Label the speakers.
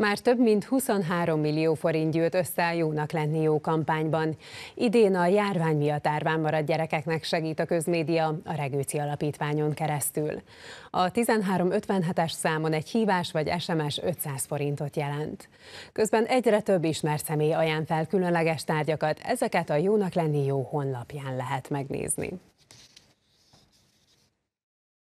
Speaker 1: Már több mint 23 millió forint gyűlt össze a Jónak lenni jó kampányban. Idén a járvány miatt árván maradt gyerekeknek segít a közmédia a Regőci Alapítványon keresztül. A 1357-es számon egy hívás vagy SMS 500 forintot jelent. Közben egyre több ismert személy ajánl fel különleges tárgyakat, ezeket a Jónak lenni jó honlapján lehet megnézni.